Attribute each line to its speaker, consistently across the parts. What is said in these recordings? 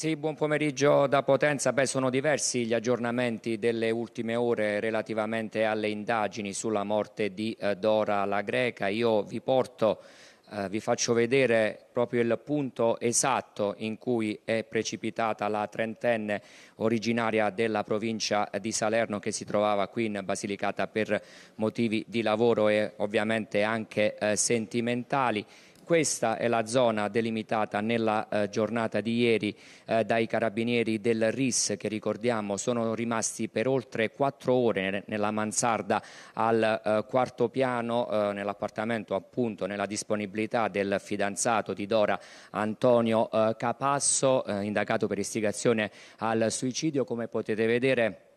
Speaker 1: Sì, buon pomeriggio da Potenza. Beh, sono diversi gli aggiornamenti delle ultime ore relativamente alle indagini sulla morte di eh, Dora la Greca. Io vi porto, eh, vi faccio vedere proprio il punto esatto in cui è precipitata la trentenne originaria della provincia di Salerno che si trovava qui in Basilicata per motivi di lavoro e ovviamente anche eh, sentimentali questa è la zona delimitata nella eh, giornata di ieri eh, dai carabinieri del RIS che ricordiamo sono rimasti per oltre quattro ore nella mansarda al eh, quarto piano eh, nell'appartamento appunto nella disponibilità del fidanzato di Dora Antonio eh, Capasso eh, indagato per istigazione al suicidio come potete vedere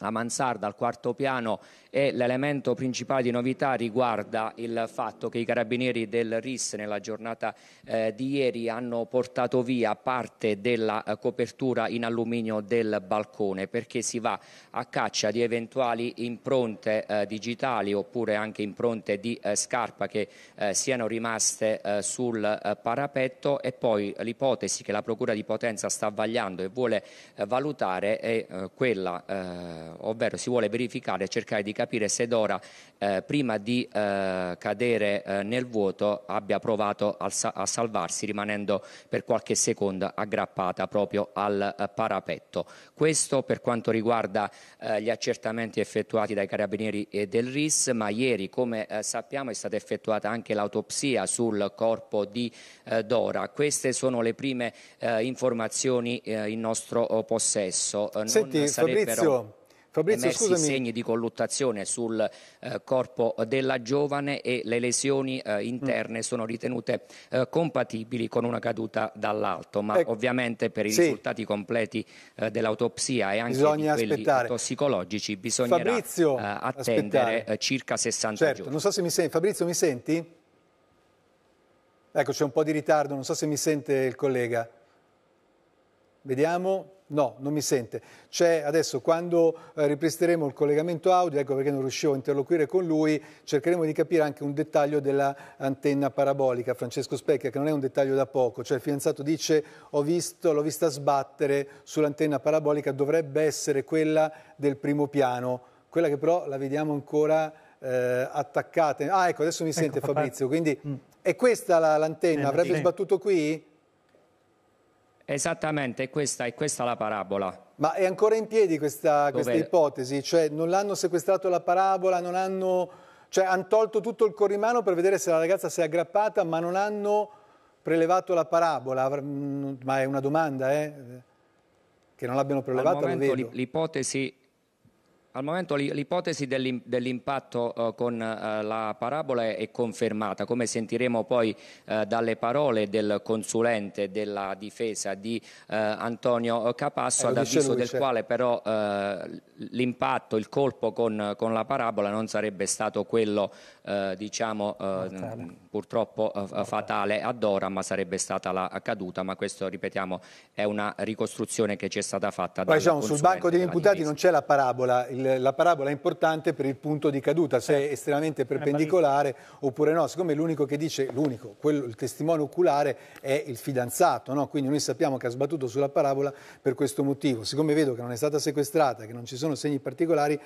Speaker 1: la mansarda, al quarto piano e l'elemento principale di novità riguarda il fatto che i carabinieri del RIS nella giornata eh, di ieri hanno portato via parte della eh, copertura in alluminio del balcone perché si va a caccia di eventuali impronte eh, digitali oppure anche impronte di eh, scarpa che eh, siano rimaste eh, sul parapetto e poi l'ipotesi che la Procura di Potenza sta vagliando e vuole valutare è quella eh, ovvero si vuole verificare e cercare di capire se Dora eh, prima di eh, cadere eh, nel vuoto abbia provato a, a salvarsi rimanendo per qualche secondo aggrappata proprio al eh, parapetto. Questo per quanto riguarda eh, gli accertamenti effettuati dai carabinieri e del RIS, ma ieri come sappiamo è stata effettuata anche l'autopsia sul corpo di Dora. Queste sono le prime informazioni in nostro oh, possesso. Senti, sarebbero... Fabrizio,
Speaker 2: Fabrizio, emersi scusami. segni
Speaker 1: di colluttazione sul eh, corpo della giovane e le lesioni eh, interne mm. sono ritenute eh, compatibili con una caduta dall'alto, ma ecco. ovviamente per i sì. risultati completi eh, dell'autopsia e anche Bisogna di quelli aspettare. tossicologici bisognerà Fabrizio, eh, attendere eh, circa 60 certo. giorni. Non so se mi senti.
Speaker 2: Fabrizio, mi senti? Ecco, c'è un po' di ritardo, non so se mi sente il collega. Vediamo. No, non mi sente. C'è adesso quando eh, ripristeremo il collegamento audio, ecco perché non riuscivo a interloquire con lui, cercheremo di capire anche un dettaglio dell'antenna parabolica. Francesco Specchia, che non è un dettaglio da poco, cioè il fidanzato dice l'ho vista sbattere sull'antenna parabolica, dovrebbe essere quella del primo piano, quella che però la vediamo ancora eh, attaccata. Ah, ecco, adesso mi ecco, sente ecco, Fabrizio, quindi mm. è questa l'antenna, la, eh, avrebbe sì. sbattuto qui?
Speaker 1: Esattamente, è questa, è questa la parabola.
Speaker 2: Ma è ancora in piedi questa, questa ipotesi? Cioè non l'hanno sequestrato la parabola, non hanno... Cioè hanno tolto tutto il corrimano per vedere se la ragazza si è aggrappata, ma non hanno prelevato la parabola? Mm, ma è una domanda, eh? Che non l'abbiano prelevata,
Speaker 1: L'ipotesi al momento l'ipotesi dell'impatto eh, con eh, la parabola è confermata, come sentiremo poi eh, dalle parole del consulente della difesa di Antonio Capasso, ad avviso del quale però l'impatto, il colpo con, la parabola non sarebbe stato quello diciamo, purtroppo eh, eh, fatale a Dora, ma sarebbe stata la caduta, ma questo ripetiamo è una ricostruzione che ci è stata fatta. Poi diciamo, sul banco degli
Speaker 2: imputati non c'è la parabola, il, la parabola è importante per il punto di caduta, se è eh. estremamente eh, perpendicolare oppure no, siccome l'unico che dice, l'unico, il testimone oculare è il fidanzato, no? quindi noi sappiamo che ha sbattuto sulla parabola per questo motivo, siccome vedo che non è stata sequestrata, che non ci
Speaker 3: sono segni particolari,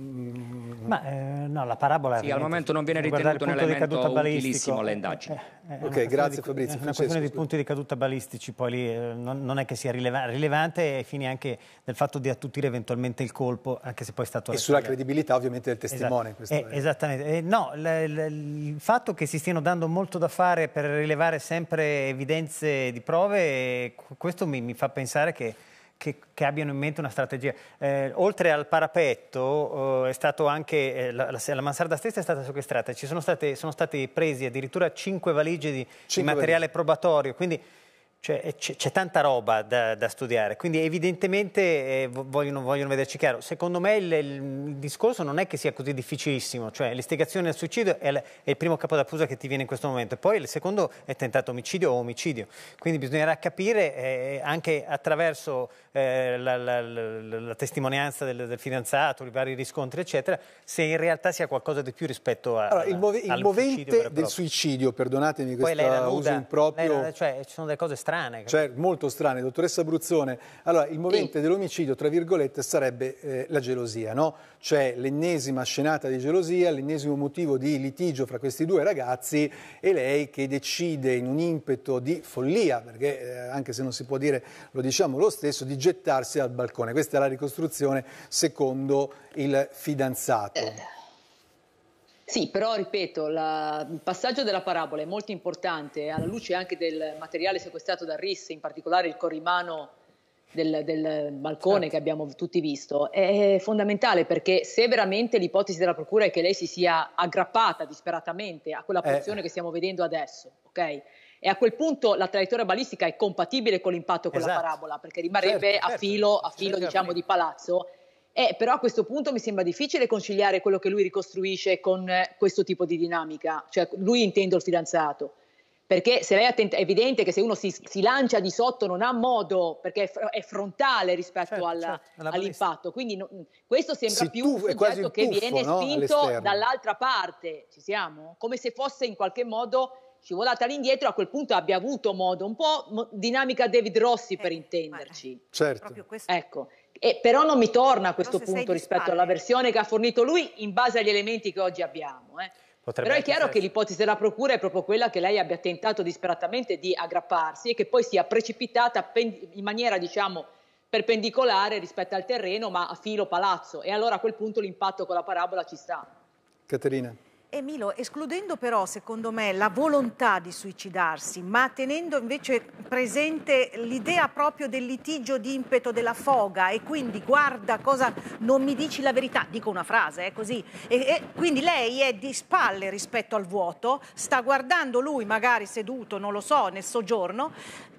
Speaker 3: ma eh, no, la parabola... Sì, al momento non viene ritenuto un elemento utilissimo alle eh,
Speaker 1: indagini. Eh, eh ok, grazie di, Fabrizio. È una Francesco, questione di
Speaker 3: punti di caduta balistici, poi lì eh, non, non, è che sia rileva rilevante ai fini anche del fatto di attutire eventualmente il colpo, anche se poi è stato... E sulla
Speaker 2: credibilità ovviamente del testimone. Esatto.
Speaker 3: esattamente. no, il fatto che si stiano dando molto da fare per rilevare sempre evidenze di prove, questo mi, mi fa pensare che che, che, abbiano in mente una strategia. Eh, oltre al parapetto, eh, anche, eh, la, la, la, mansarda stessa è stata sequestrata, ci sono, state, sono stati presi addirittura cinque valigie di, 5 di materiale valigie. probatorio, quindi cioè, eh, c'è tanta roba da, da, studiare, quindi evidentemente eh, vogliono, vogliono, vederci chiaro. Secondo me il, il, discorso non è che sia così difficilissimo, cioè l'istigazione al suicidio è, è il primo capo d'accusa che ti viene in questo momento, poi il secondo è tentato omicidio o omicidio, quindi bisognerà capire eh, anche attraverso eh, la, la, la, testimonianza del, del, fidanzato, i vari riscontri eccetera, se in realtà sia qualcosa di più rispetto a, allora, il, move, il movente del
Speaker 2: suicidio, perdonatemi questo uso
Speaker 3: improprio. Lei, cioè, ci sono delle cose strane
Speaker 2: strane. Cioè, molto strane, dottoressa Bruzzone. Allora, il movente sì. dell'omicidio, tra virgolette, sarebbe eh, la gelosia, no? Cioè, l'ennesima scenata di gelosia, l'ennesimo motivo di litigio fra questi due ragazzi e lei che decide in un impeto di follia, perché eh, anche se non si può dire, lo diciamo lo stesso, di gettarsi al balcone. Questa è la ricostruzione secondo il fidanzato. Eh.
Speaker 4: Sì, però ripeto, la, il passaggio della parabola è molto importante alla luce anche del materiale sequestrato da RIS, in particolare il corrimano del, del balcone certo. che abbiamo tutti visto, è fondamentale perché se veramente l'ipotesi della Procura è che lei si sia aggrappata disperatamente a quella eh. posizione eh. che stiamo vedendo adesso, ok? E a quel punto la traiettoria balistica è compatibile con l'impatto con esatto. la parabola, perché rimarrebbe certo, a certo. filo, a filo certo. diciamo, di palazzo eh, però a questo punto mi sembra difficile conciliare quello che lui ricostruisce con eh, questo tipo di dinamica, cioè lui intendo il fidanzato. Perché se lei attenta, è evidente che se uno si, si, lancia di sotto non ha modo, perché è, è frontale rispetto certo, certo alla, certo, all'impatto. Quindi no, questo sembra si più tuff, un soggetto che puffo, viene no? spinto dall'altra parte. Ci siamo? Come se fosse in qualche modo scivolata all'indietro, a quel punto abbia avuto modo, un po' dinamica David Rossi per eh, intenderci. Certo. Ecco. E però non mi torna a questo punto rispetto spalle. alla versione che ha fornito lui in base agli elementi che oggi abbiamo. Eh.
Speaker 3: Potrebbe Però è chiaro essere.
Speaker 4: che l'ipotesi della Procura è proprio quella che lei abbia tentato disperatamente di aggrapparsi e che poi sia precipitata in maniera, diciamo, perpendicolare rispetto al terreno, ma a filo palazzo. E allora a quel punto l'impatto con la parabola ci
Speaker 5: sta. Caterina. Emilo, escludendo però secondo me la volontà di suicidarsi, ma tenendo invece presente l'idea proprio del litigio di impeto della foga e quindi guarda cosa non mi dici la verità, dico una frase, è eh, così, e, e, quindi lei è di spalle rispetto al vuoto, sta guardando lui magari seduto, non lo so, nel soggiorno,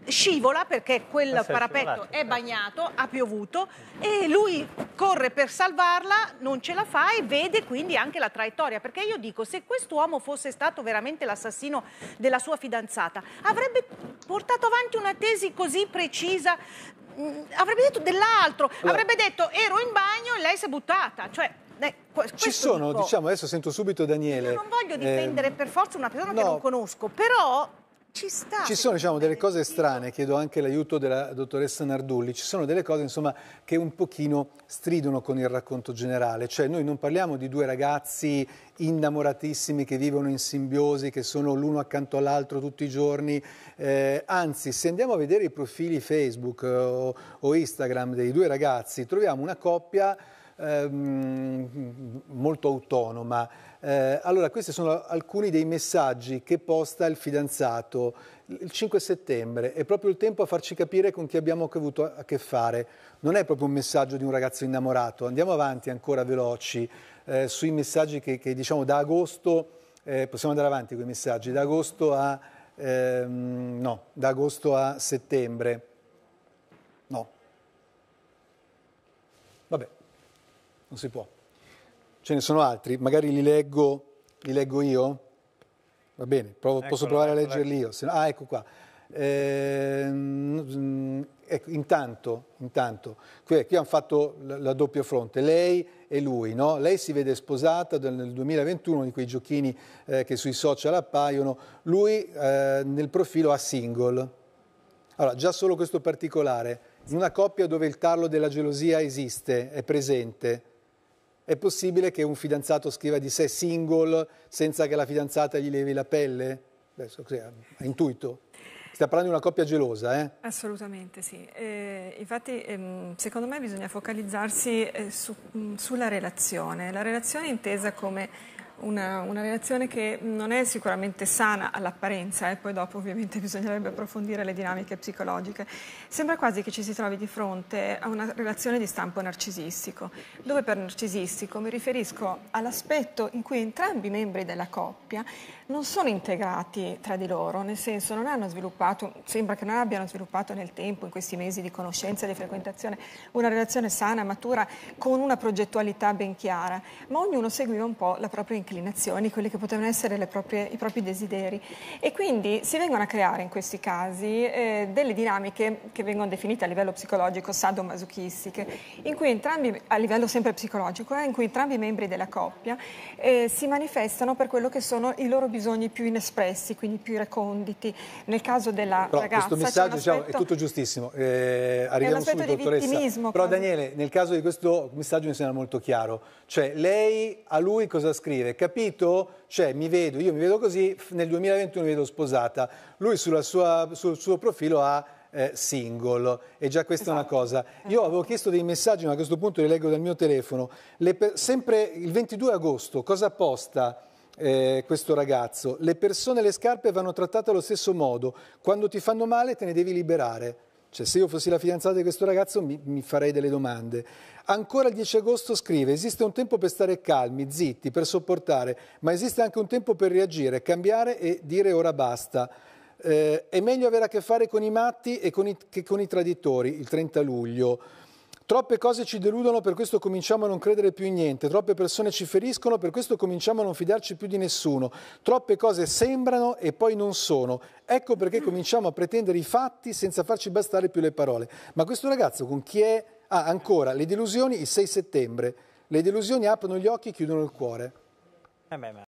Speaker 5: scivola perché quel parapetto è eh. bagnato, ha piovuto e lui corre per salvarla, non ce la fa e vede quindi anche la traiettoria, perché io dico dico, se quest'uomo fosse stato veramente l'assassino della sua fidanzata, avrebbe portato avanti una tesi così precisa mm, avrebbe detto dell'altro, avrebbe detto ero in bagno e lei si è buttata. Cioè, eh, Ci sono, diciamo,
Speaker 2: adesso sento subito Daniele. Io non voglio eh, difendere eh,
Speaker 5: per forza una persona no, che non conosco, però ci sta. Ci sono
Speaker 2: diciamo, delle cose strane, chiedo anche l'aiuto della dottoressa Nardulli, ci sono delle cose insomma, che un pochino stridono con il racconto generale, cioè noi non parliamo di due ragazzi innamoratissimi che vivono in simbiosi, che sono l'uno accanto all'altro tutti i giorni, eh, anzi se andiamo a vedere i profili Facebook eh, o, o Instagram dei due ragazzi troviamo una coppia ehm, molto autonoma, eh, allora, questi sono alcuni dei messaggi che posta il fidanzato il 5 settembre. È proprio il tempo a farci capire con chi abbiamo avuto a che fare. Non è proprio un messaggio di un ragazzo innamorato. Andiamo avanti ancora veloci eh, sui messaggi che, che, diciamo da agosto, eh, possiamo andare avanti con i messaggi, da agosto a, ehm, no, da agosto a settembre. No. Vabbè, non si può. Ce ne sono altri, magari li leggo, li leggo io. Va bene, provo, posso provare a leggerli io. No, ah, ecco qua. Eh, ecco, intanto, intanto qui, qui, hanno fatto la, la, doppia fronte, lei e lui. No? Lei si vede sposata nel 2021, di quei giochini eh, che sui social appaiono, lui eh, nel profilo a single. Allora, già solo questo particolare, in una coppia dove il tarlo della gelosia esiste, è presente, è possibile che un fidanzato scriva di sé single senza che la fidanzata gli levi la pelle? Adesso così, a eh, intuito. Sta parlando di una coppia gelosa,
Speaker 5: eh? Assolutamente sì. Eh, infatti, ehm, secondo me bisogna focalizzarsi eh, su, mh, mm, sulla relazione. La relazione intesa come una, una, relazione che non è sicuramente sana all'apparenza e eh, poi dopo ovviamente bisognerebbe approfondire le dinamiche psicologiche. Sembra quasi che ci si trovi di fronte a una relazione di stampo narcisistico, dove per narcisistico mi riferisco all'aspetto in cui entrambi i membri della coppia non sono integrati tra di loro, nel senso non hanno sviluppato, sembra che non abbiano sviluppato nel tempo, in questi mesi di conoscenza e di frequentazione, una relazione sana, matura, con una progettualità ben chiara, ma ognuno seguiva un po' la propria inclinazione inclinazioni, quelli che potevano essere proprie, i propri desideri. E quindi si vengono a creare in questi casi eh, delle dinamiche che vengono definite a livello psicologico sadomasochistiche, in cui entrambi, a livello sempre psicologico, eh, in cui entrambi i membri della coppia eh, si manifestano per quello che sono i loro bisogni più inespressi, quindi più reconditi. Nel caso della però ragazza... Questo messaggio diciamo, è tutto
Speaker 2: giustissimo, eh, arriviamo subito, di dottoressa. Però Daniele, nel caso di questo messaggio mi sembra molto chiaro, cioè lei a lui cosa scrive? capito? Cioè, mi vedo, io mi vedo così, nel 2021 mi vedo sposata. Lui sua, sul suo profilo ha eh, single e già questa esatto. è una cosa. Io avevo chiesto dei messaggi, ma a questo punto li leggo dal mio telefono. Le, sempre il 22 agosto, cosa posta? Eh, questo ragazzo, le persone e le scarpe vanno trattate allo stesso modo, quando ti fanno male te ne devi liberare. Cioè, se io fossi la fidanzata di questo ragazzo mi, mi, farei delle domande. Ancora il 10 agosto scrive: Esiste un tempo per stare calmi, zitti, per sopportare, ma esiste anche un tempo per reagire, cambiare e dire ora basta. Eh, è meglio avere a che fare con i matti con i, che con i traditori il 30 luglio. Troppe cose ci deludono, per questo cominciamo a non credere più in niente. Troppe persone ci feriscono, per questo cominciamo a non fidarci più di nessuno. Troppe cose sembrano e poi non sono. Ecco perché cominciamo a pretendere i fatti senza farci bastare più le parole. Ma questo ragazzo con chi è? Ah, ancora, le delusioni il 6 settembre. Le delusioni aprono gli occhi e chiudono il cuore.
Speaker 3: Eh,